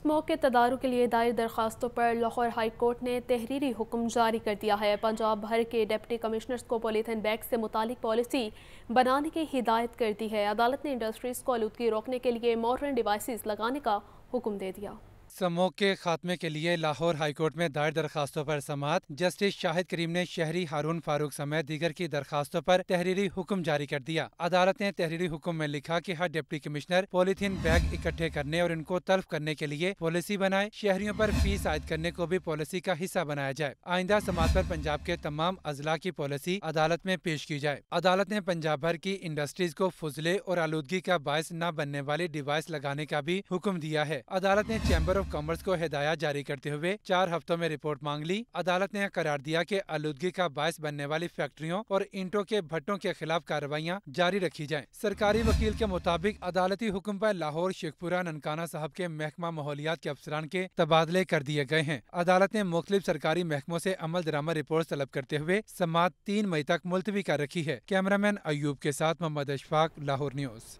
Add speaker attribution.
Speaker 1: smoke के तदारों के लिए दायर दरखास्तों पर लाहौर हाई कोर्ट ने तहरीरी हुक्म जारी कर दिया है पंजाब भर के डिप्टी कमिश्नर्स को पोलीथीन बैग से मुतल पॉलिसी बनाने की हिदायत कर दी है अदालत ने इंडस्ट्रीज़ को आलूदगी रोकने के लिए मॉडर्न डिवाइस लगाने का हुक्म दे दिया
Speaker 2: समोक के खात्मे के लिए लाहौर हाईकोर्ट में दायर दरखास्तों पर समाप्त जस्टिस शाहिद करीम ने शहरी हारून फारूक समेत दीगर की दरखास्तों पर तहरीरी हुक्म जारी कर दिया अदालत ने तहरीरी हुक्म में लिखा कि हर डिप्टी कमिश्नर पॉलीथीन बैग इकट्ठे करने और इनको तल्फ करने के लिए पॉलिसी बनाए शहरियों पर फीस आयद करने को भी पॉलिसी का हिस्सा बनाया जाए आइंदा समाज पर पंजाब के तमाम अजला की पॉलिसी अदालत में पेश की जाए अदालत ने पंजाब भर की इंडस्ट्रीज को फजले और आलूदगी का बायस न बनने वाली डिवाइस लगाने का भी हुक्म दिया है अदालत ने चैम्बर चैम्बर ऑफ कॉमर्स को हिदायत जारी करते हुए चार हफ्तों में रिपोर्ट मांग ली अदालत ने करार दिया कि आलूदगी का बायस बनने वाली फैक्ट्रियों और इंटो के भट्टों के खिलाफ कार्रवाइयाँ जारी रखी जाए सरकारी वकील के मुताबिक अदालती हुक्म आरोप लाहौर शेखपुरा ननकाना साहब के महकमा माहौलियात के अफसरान के तबादले कर दिए गए हैं अदालत ने मुख्तलिफ सरकारी महकमों ऐसी अमल दरामद रिपोर्ट तलब करते हुए समात तीन मई तक मुलतवी कर रखी है कैमरामैन अयूब के साथ मोहम्मद अशफाक लाहौर न्यूज़